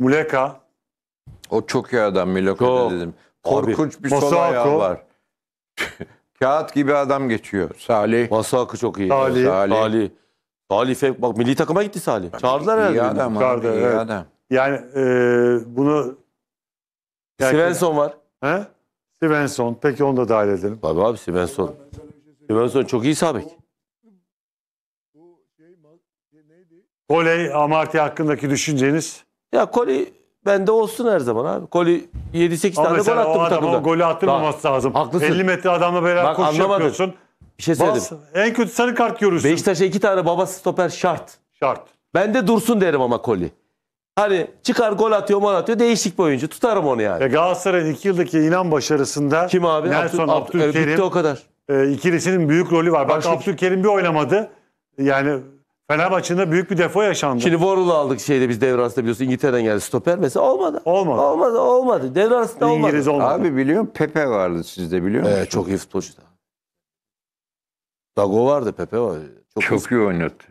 Muleka. O çok iyi adam Muleka dedim. Korkunç Abi, bir sol ayağı var. Kağıt gibi adam geçiyor. Salih. Masakı çok iyi. Salih. Salih. Salih. Salih Fek, bak milli takıma gitti Salih. Çağırdılar herhalde. İyi adam Çağırdı, iyi evet. adam. Yani e, bunu... Svensson var. He? Svensson. Peki onu da dahil edelim. Tabii abi Svensson. Svensson çok iyi sabit. Koley Amartya hakkındaki düşünceniz? Ya Koli bende olsun her zaman abi. Koli 7-8 tane gol attı o bu adama o takımda. golü attırmaması lazım. haklısın. 50 metre adamla beraber Bak, koşu anlamadım. yapıyorsun. Bir şey söyledim. Bas, en kötü sarı kart görürsün. Beşiktaş'a iki tane baba stoper şart. Şart. Ben de dursun derim ama Koli. Hani çıkar gol atıyor, mol atıyor. Değişik bir oyuncu. Tutarım onu yani. Ve Galatasaray'ın iki yıldaki inan başarısında Kim abi? Nelson Abdül- Abdülkerim e, Bitti o kadar. e, ikilisinin büyük rolü var. Bak Başka- Abdülkerim bir oynamadı. Yani Fenerbahçe'nin de büyük bir defo yaşandı. Şimdi Warhol'u aldık şeyde biz devre biliyorsun İngiltere'den geldi stoper mesela olmadı. Olmadı. Olmadı olmadı. Devre olmadı. olmadı. Abi biliyorum Pepe vardı sizde biliyor musunuz? Evet çok iyi futbolcu da. Dago vardı Pepe var. Çok, çok iyi oynattı.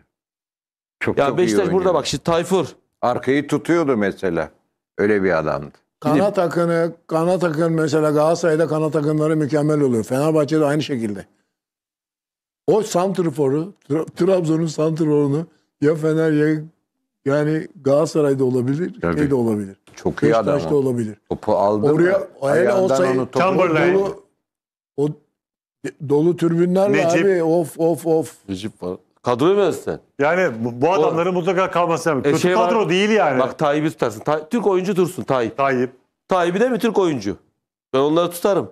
Çok ya çok Beşiktaş iyi burada bak şimdi Tayfur. Arkayı tutuyordu mesela. Öyle bir adamdı. Kanat akını, kanat akın mesela Galatasaray'da kanat akınları mükemmel oluyor. Fenerbahçe'de aynı şekilde o Santrfor'u, Tra Trabzon'un Santrfor'unu ya Fener ya yani Galatasaray'da olabilir, Tabii. şeyde olabilir. Çok iyi adam. Beşiktaş'ta olabilir. Topu aldı Oraya, mı? Hele o sayı, dolu, o dolu tribünler abi of of of. Necip var. Kadroyu mu sen? Yani bu, bu adamların o, mutlaka kalması lazım. E Kötü şey kadro var, değil yani. Bak Tayyip'i tutarsın. Ta, Türk oyuncu dursun Tayyip. Tayyip. Tayyip'i de mi Türk oyuncu? Ben onları tutarım.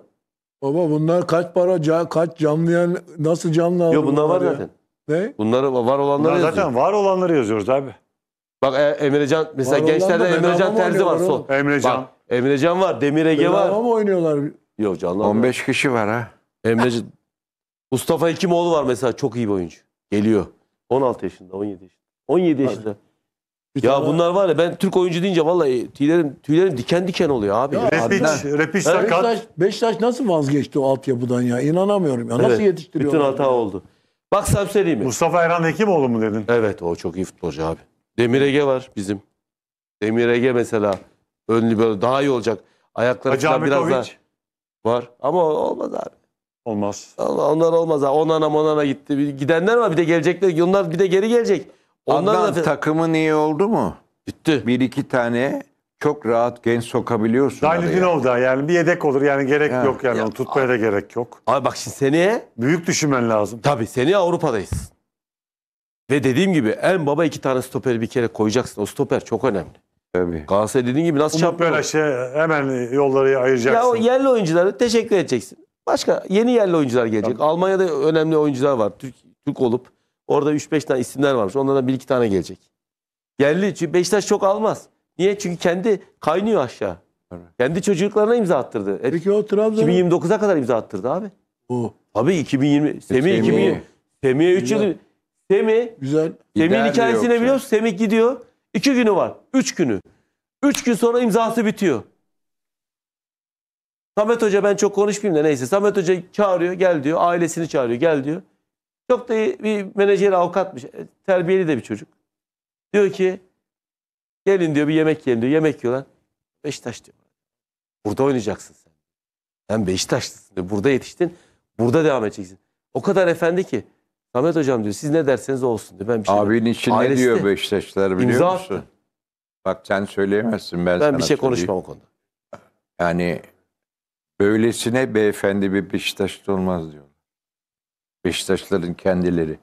Baba bunlar kaç para, kaç canlı yani nasıl canlı Yok bunlar var ya? zaten. Ne? Bunları var olanları Bunlar yazıyor. zaten var olanları yazıyoruz abi. Bak e, Emrecan mesela Var gençlerde Emrecan Terzi var sol. Emrecan. Emrecan var, Demir Ege var. Bedava mı oynuyorlar? Yok canlı. 15 kişi var ha. Emrecan. Mustafa Hekimoğlu var mesela çok iyi bir oyuncu. Geliyor. 16 yaşında, 17 yaşında. 17 yaşında ya bunlar var ya ben Türk oyuncu deyince vallahi tüylerim tüylerim diken diken oluyor abi. Ya, Repiç, Harbiden. Repiç sakat. Beşiktaş, nasıl vazgeçti o altyapıdan ya? İnanamıyorum ya. Nasıl Evet, yetiştiriyor? Bütün hata oldu. Bak sen söyleyeyim mi? Mustafa Erhan Hekimoğlu mu dedin? Evet o çok iyi futbolcu abi. Demir Ege var bizim. Demir Ege mesela önlü böyle daha iyi olacak. Ayakları falan biraz daha var. Ama olmaz abi. Olmaz. Allah, onlar olmaz abi. Onana monana gitti. Gidenler var bir de gelecekler. Onlar bir de geri gelecek. Ondan Adnan da... takımın iyi oldu mu? Bitti. Bir iki tane çok rahat genç sokabiliyorsun. Dainudinov da yani bir yedek olur yani gerek ya. yok yani ya. onu tutmaya da gerek yok. Abi bak şimdi seneye... Büyük düşünmen lazım. Tabii seneye Avrupa'dayız. Ve dediğim gibi en baba iki tane stoperi bir kere koyacaksın. O stoper çok önemli. Tabii. Galatasaray dediğin gibi nasıl çarpıyor? böyle şey hemen yolları ayıracaksın. Ya o yerli oyunculara teşekkür edeceksin. Başka yeni yerli oyuncular gelecek. Tabii. Almanya'da önemli oyuncular var. Türk, Türk olup Orada 3-5 tane isimler varmış. Onlardan 1-2 tane gelecek. Yerli. Çünkü Beşiktaş çok almaz. Niye? Çünkü kendi kaynıyor aşağı. Evet. Kendi çocuklarına imza attırdı. E, Peki o Trabzon 2029'a kadar imza attırdı abi. O. Abi 2020 e, Semih 2020 Semih'e 3 yıl Semih Güzel. Semih'in hikayesini ne biliyor musun? Semih gidiyor. 2 günü var. 3 günü. 3 gün sonra imzası bitiyor. Samet Hoca ben çok konuşmayayım da neyse. Samet Hoca çağırıyor gel diyor. Ailesini çağırıyor gel diyor. Çok da iyi bir menajer avukatmış. E, terbiyeli de bir çocuk. Diyor ki gelin diyor bir yemek yiyelim diyor. Yemek yiyorlar. Beşiktaş diyor. Burada oynayacaksın sen. Sen Beşiktaşlısın diyor. Burada yetiştin. Burada devam edeceksin. O kadar efendi ki. Samet hocam diyor siz ne derseniz olsun diyor. Ben bir şey Abinin için ne Ailesi de diyor Beşiktaşlılar biliyor imza musun? attı. Bak sen söyleyemezsin ben, Ben sana bir şey söyleyeyim. konuşmam o konuda. Yani böylesine beyefendi bir Beşiktaşlı olmaz diyor. Beşiktaşların kendileri.